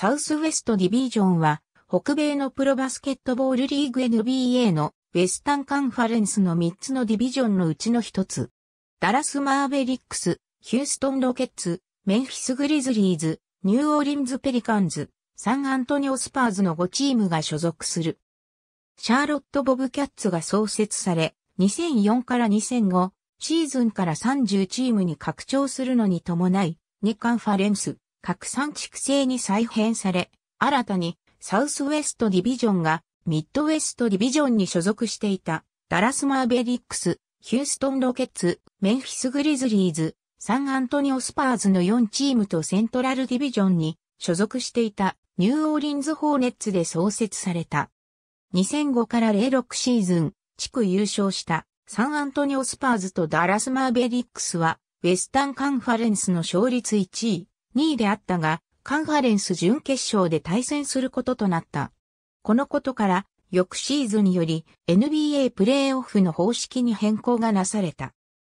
サウスウェストディビジョンは、北米のプロバスケットボールリーグ NBA のウェスタンカンファレンスの3つのディビジョンのうちの1つ。ダラス・マーベリックス、ヒューストン・ロケッツ、メンフィス・グリズリーズ、ニューオーリンズ・ペリカンズ、サンアントニオ・スパーズの5チームが所属する。シャーロット・ボブキャッツが創設され、2004から2005シーズンから30チームに拡張するのに伴い、2カンファレンス、拡地区制に再編され、新たにサウスウェストディビジョンがミッドウェストディビジョンに所属していたダラスマーベリックス、ヒューストンロケッツ、メンフィスグリズリーズ、サンアントニオスパーズの4チームとセントラルディビジョンに所属していたニューオーリンズホーネッツで創設された。2005から06シーズン、地区優勝したサンアントニオスパーズとダラスマーベリックスは、ウェスタンカンファレンスの勝率1位、2位であったが、カンファレンス準決勝で対戦することとなった。このことから、翌シーズンにより NBA プレーオフの方式に変更がなされた。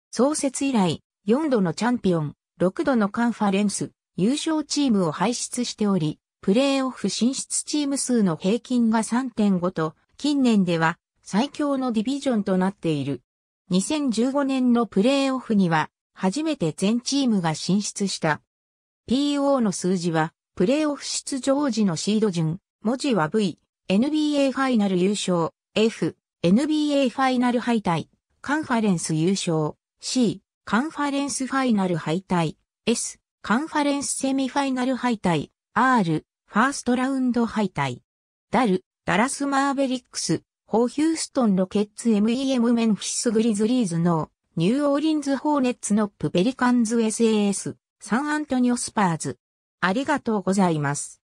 創設以来、4度のチャンピオン、6度のカンファレンス、優勝チームを輩出しており、プレーオフ進出チーム数の平均が3.5と、近年では最強のディビジョンとなっている。2015年のプレーオフには、初めて全チームが進出した。PO の数字は、プレイオフ出場時のシード順、文字は V、NBA ファイナル優勝、F、NBA ファイナル敗退、カンファレンス優勝、C、カンファレンスファイナル敗退、S、カンファレンスセミファイナル敗退、R、ファーストラウンド敗退。ダル、ダラスマーベリックス、ホーヒューストンロケッツ MEM メンフィスグリズリーズの、ニューオーリンズホーネッツのプペリカンズ SAS。サンアントニオスパーズ。ありがとうございます。